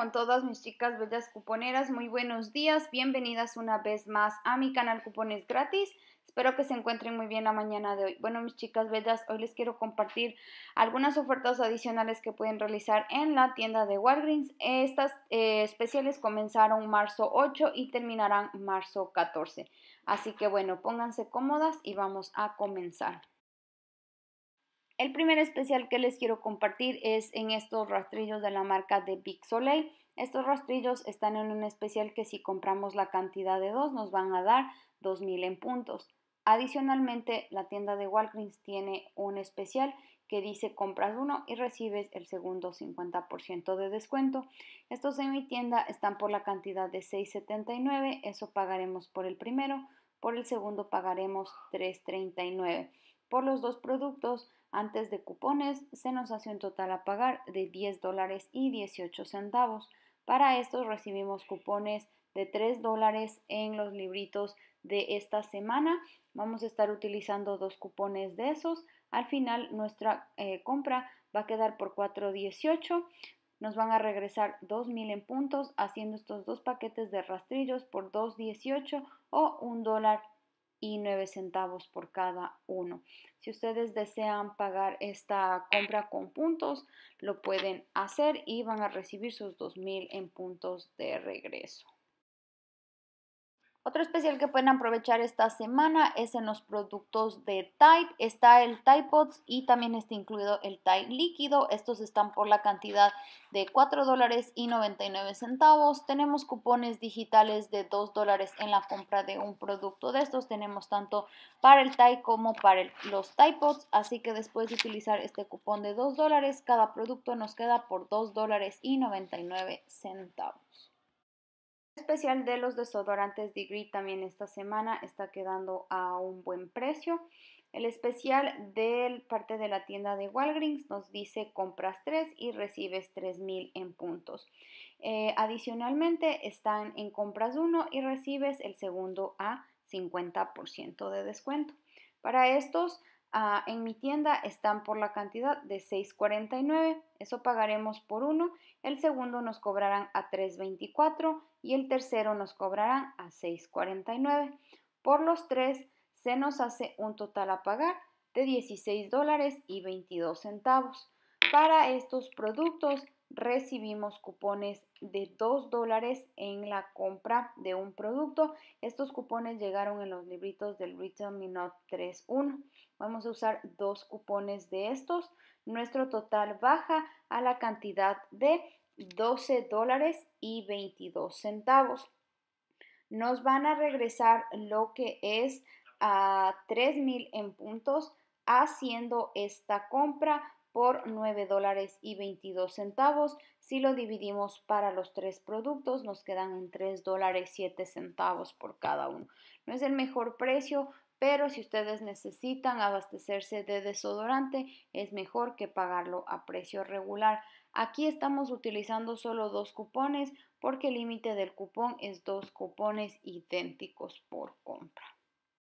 con todas mis chicas bellas cuponeras. Muy buenos días, bienvenidas una vez más a mi canal Cupones Gratis. Espero que se encuentren muy bien la mañana de hoy. Bueno, mis chicas bellas, hoy les quiero compartir algunas ofertas adicionales que pueden realizar en la tienda de Walgreens. Estas eh, especiales comenzaron marzo 8 y terminarán marzo 14. Así que bueno, pónganse cómodas y vamos a comenzar. El primer especial que les quiero compartir es en estos rastrillos de la marca de Big Soleil. Estos rastrillos están en un especial que si compramos la cantidad de dos nos van a dar 2.000 en puntos. Adicionalmente, la tienda de Walgreens tiene un especial que dice compras uno y recibes el segundo 50% de descuento. Estos en mi tienda están por la cantidad de 6,79, eso pagaremos por el primero, por el segundo pagaremos 3,39. Por los dos productos antes de cupones, se nos hace un total a pagar de 10 dólares y 18 centavos. Para estos recibimos cupones de 3 dólares en los libritos de esta semana. Vamos a estar utilizando dos cupones de esos. Al final nuestra eh, compra va a quedar por 4.18. Nos van a regresar 2.000 en puntos haciendo estos dos paquetes de rastrillos por 2.18 o un dólar y 9 centavos por cada uno. Si ustedes desean pagar esta compra con puntos, lo pueden hacer y van a recibir sus 2.000 en puntos de regreso. Otro especial que pueden aprovechar esta semana es en los productos de Tide. Está el Tide Pods y también está incluido el Tide líquido. Estos están por la cantidad de $4.99. dólares y centavos. Tenemos cupones digitales de 2 dólares en la compra de un producto de estos. Tenemos tanto para el Tide como para los Tide Pods. Así que después de utilizar este cupón de 2 dólares, cada producto nos queda por $2.99. dólares y centavos especial de los desodorantes Degree también esta semana está quedando a un buen precio. El especial de parte de la tienda de Walgreens nos dice compras 3 y recibes 3000 en puntos. Eh, adicionalmente están en compras 1 y recibes el segundo a 50% de descuento. Para estos Ah, en mi tienda están por la cantidad de 6.49, eso pagaremos por uno, el segundo nos cobrarán a 3.24 y el tercero nos cobrarán a 6.49. Por los tres se nos hace un total a pagar de $16.22. y centavos. Para estos productos recibimos cupones de 2 dólares en la compra de un producto. Estos cupones llegaron en los libritos del Retail Minot 3.1. Vamos a usar dos cupones de estos. Nuestro total baja a la cantidad de 12 dólares y 22 centavos. Nos van a regresar lo que es a ah, 3,000 en puntos haciendo esta compra por 9 dólares y 22 centavos. Si lo dividimos para los tres productos, nos quedan en 3 dólares 7 centavos por cada uno. No es el mejor precio, pero si ustedes necesitan abastecerse de desodorante, es mejor que pagarlo a precio regular. Aquí estamos utilizando solo dos cupones porque el límite del cupón es dos cupones idénticos por compra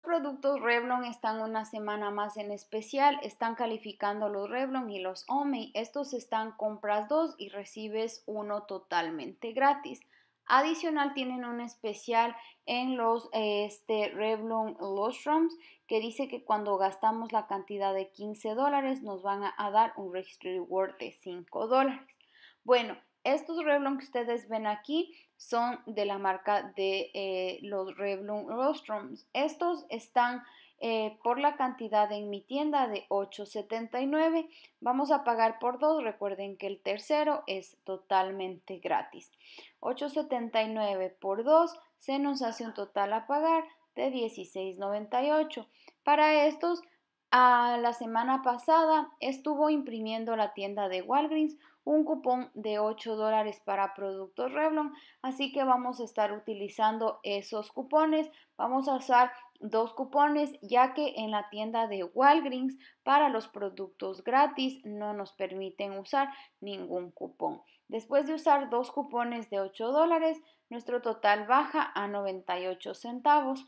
productos Revlon están una semana más en especial. Están calificando los Revlon y los Omei, Estos están compras dos y recibes uno totalmente gratis. Adicional tienen un especial en los este, Revlon Roms que dice que cuando gastamos la cantidad de 15 dólares nos van a, dar un reward de 5 dólares. Bueno, estos Revlon que ustedes ven aquí son de la marca de eh, los Revlon Rostrums. Estos están eh, por la cantidad en mi tienda de 8.79. Vamos a pagar por dos. Recuerden que el tercero es totalmente gratis. 8.79 por dos se nos hace un total a pagar de 16.98. Para estos, a la semana pasada estuvo imprimiendo la tienda de Walgreens un cupón de 8 dólares para productos Revlon. Así que vamos a estar utilizando esos cupones. Vamos a usar dos cupones ya que en la tienda de Walgreens para los productos gratis no nos permiten usar ningún cupón. Después de usar dos cupones de 8 dólares, nuestro total baja a 98 centavos.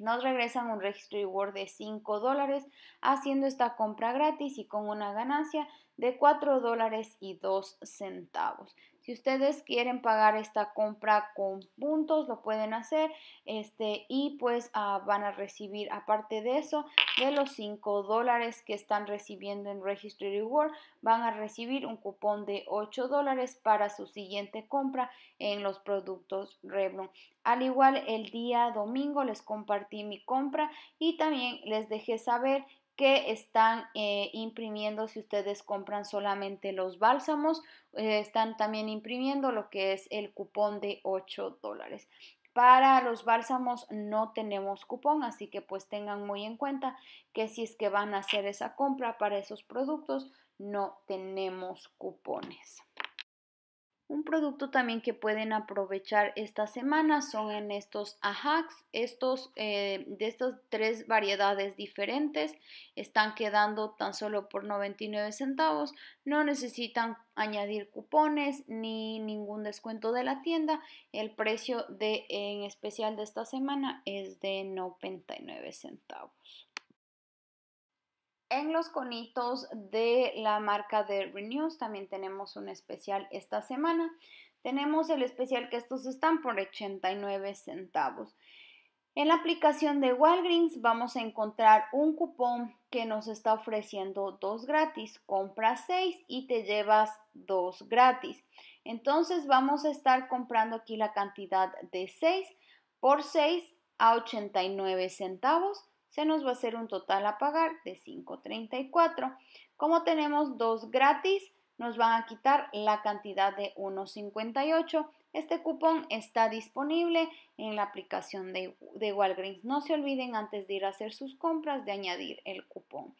Nos regresan un registro reward de 5 dólares haciendo esta compra gratis y con una ganancia de 4 dólares y 2 centavos. Si ustedes quieren pagar esta compra con puntos, lo pueden hacer este, y pues ah, van a recibir, aparte de eso, de los 5 dólares que están recibiendo en Registry Reward, van a recibir un cupón de 8 dólares para su siguiente compra en los productos Revlon. Al igual, el día domingo les compartí mi compra y también les dejé saber que están eh, imprimiendo si ustedes compran solamente los bálsamos. Eh, están también imprimiendo lo que es el cupón de 8 dólares. Para los bálsamos no tenemos cupón, así que pues tengan muy en cuenta que si es que van a hacer esa compra para esos productos, no tenemos cupones. Un producto también que pueden aprovechar esta semana son en estos ajax, estos eh, de estas tres variedades diferentes están quedando tan solo por 99 centavos, no necesitan añadir cupones ni ningún descuento de la tienda, el precio de en especial de esta semana es de 99 centavos. En los conitos de la marca de Renews también tenemos un especial esta semana. Tenemos el especial que estos están por 89 centavos. En la aplicación de Walgreens vamos a encontrar un cupón que nos está ofreciendo dos gratis. Compras seis y te llevas dos gratis. Entonces vamos a estar comprando aquí la cantidad de 6 por 6 a 89 centavos se nos va a hacer un total a pagar de 5.34. Como tenemos dos gratis, nos van a quitar la cantidad de 1.58. Este cupón está disponible en la aplicación de, Walgreens. No se olviden antes de ir a hacer sus compras de añadir el cupón.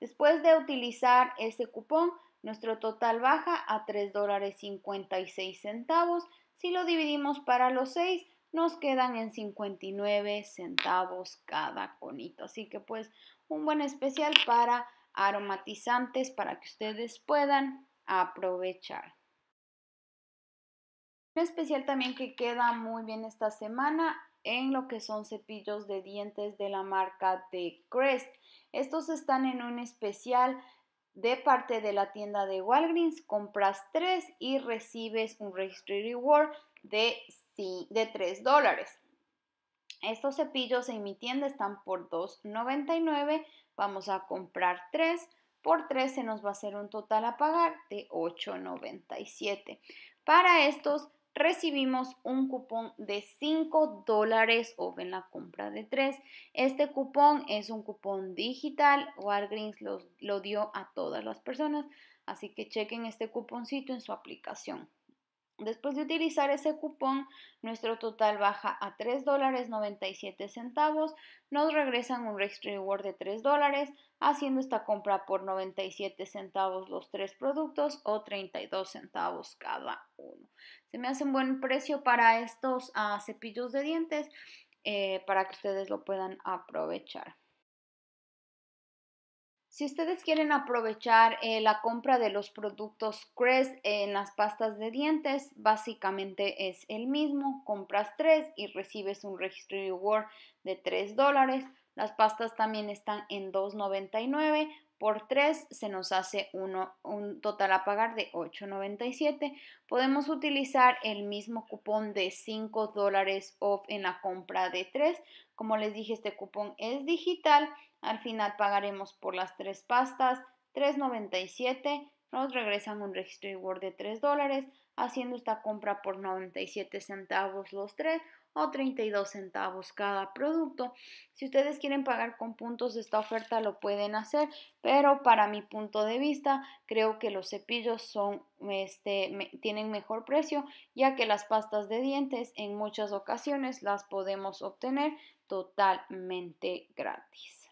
Después de utilizar ese cupón, nuestro total baja a $3.56. Si lo dividimos para los 6, nos quedan en 59 centavos cada conito. Así que pues un buen especial para aromatizantes para que ustedes puedan aprovechar. Un especial también que queda muy bien esta semana en lo que son cepillos de dientes de la marca de Crest. Estos están en un especial de parte de la tienda de Walgreens. Compras tres y recibes un Registry Reward de de 3 dólares. Estos cepillos en mi tienda están por 2,99. Vamos a comprar 3. Por 3 se nos va a hacer un total a pagar de 8,97. Para estos recibimos un cupón de 5 dólares o en la compra de 3. Este cupón es un cupón digital. Walgreens lo, lo dio a todas las personas. Así que chequen este cuponcito en su aplicación. Después de utilizar ese cupón, nuestro total baja a $3.97. Nos regresan un registry Reward de $3, haciendo esta compra por 97 centavos los tres productos o 32 centavos cada uno. Se me hace un buen precio para estos ah, cepillos de dientes eh, para que ustedes lo puedan aprovechar. Si ustedes quieren aprovechar eh, la compra de los productos Crest en las pastas de dientes, básicamente es el mismo. Compras 3 y recibes un registry reward de 3 dólares. Las pastas también están en 2.99. Por 3 se nos hace un total a pagar de 8.97. Podemos utilizar el mismo cupón de 5 dólares off en la compra de 3. Como les dije, este cupón es digital al final pagaremos por las tres pastas 3.97. Nos regresan un registro word de 3 dólares, haciendo esta compra por 97 centavos los tres o 32 centavos cada producto. Si ustedes quieren pagar con puntos esta oferta lo pueden hacer, pero para mi punto de vista creo que los cepillos son este tienen mejor precio, ya que las pastas de dientes en muchas ocasiones las podemos obtener totalmente gratis.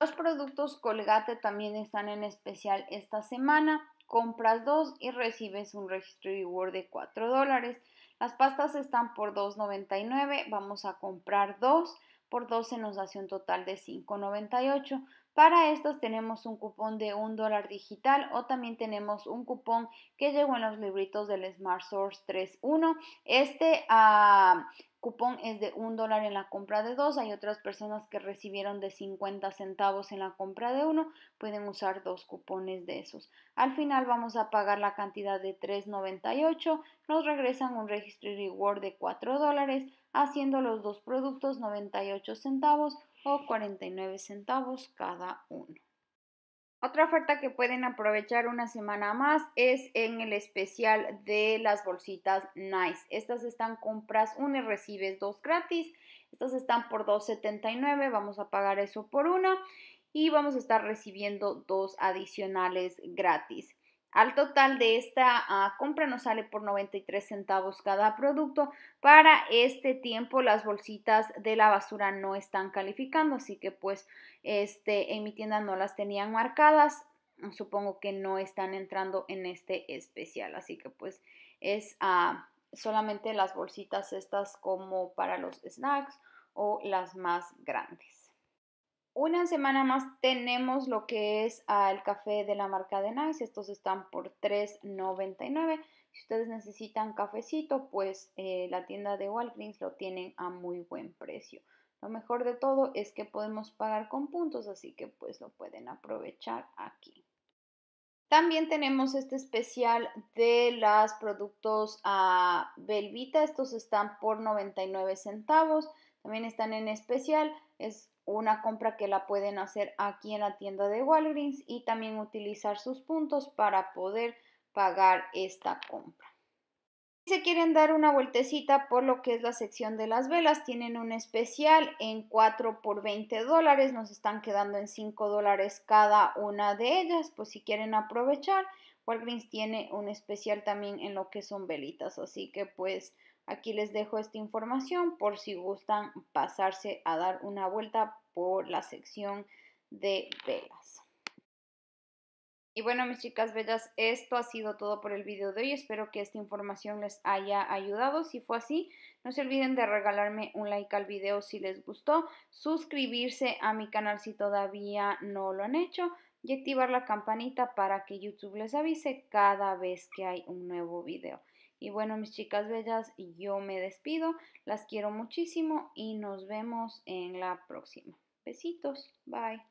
Los productos Colgate también están en especial esta semana. Compras dos y recibes un registro reward de 4 dólares. Las pastas están por 2.99. Vamos a comprar dos. Por dos se nos hace un total de 5.98. Para estos tenemos un cupón de un dólar digital o también tenemos un cupón que llegó en los libritos del Smart Source 3.1. Este a... Ah, cupón es de un dólar en la compra de dos. Hay otras personas que recibieron de 50 centavos en la compra de uno. Pueden usar dos cupones de esos. Al final vamos a pagar la cantidad de 3.98. Nos regresan un registry reward de 4 dólares, haciendo los dos productos 98 centavos o 49 centavos cada uno. Otra oferta que pueden aprovechar una semana más es en el especial de las bolsitas Nice. Estas están compras una y recibes dos gratis. Estas están por 2.79, vamos a pagar eso por una y vamos a estar recibiendo dos adicionales gratis. Al total de esta ah, compra nos sale por 93 centavos cada producto. Para este tiempo las bolsitas de la basura no están calificando, así que pues este, en mi tienda no las tenían marcadas. Supongo que no están entrando en este especial, así que pues es ah, solamente las bolsitas estas como para los snacks o las más grandes. Una semana más tenemos lo que es el café de la marca de Nice. Estos están por $3.99. Si ustedes necesitan cafecito, pues eh, la tienda de Walgreens lo tienen a muy buen precio. Lo mejor de todo es que podemos pagar con puntos, así que pues lo pueden aprovechar aquí. También tenemos este especial de los productos a ah, Belvita. Estos están por 99 centavos. También están en especial. Es una compra que la pueden hacer aquí en la tienda de Walgreens y también utilizar sus puntos para poder pagar esta compra. Si se quieren dar una vueltecita por lo que es la sección de las velas, tienen un especial en 4 por 20 dólares, nos están quedando en 5 dólares cada una de ellas, pues si quieren aprovechar, Walgreens tiene un especial también en lo que son velitas, así que pues Aquí les dejo esta información por si gustan pasarse a dar una vuelta por la sección de velas. Y bueno, mis chicas bellas, esto ha sido todo por el video de hoy. Espero que esta información les haya ayudado. Si fue así, no se olviden de regalarme un like al video si les gustó, suscribirse a mi canal si todavía no lo han hecho y activar la campanita para que YouTube les avise cada vez que hay un nuevo video. Y bueno, mis chicas bellas, yo me despido. Las quiero muchísimo y nos vemos en la próxima. Besitos, bye.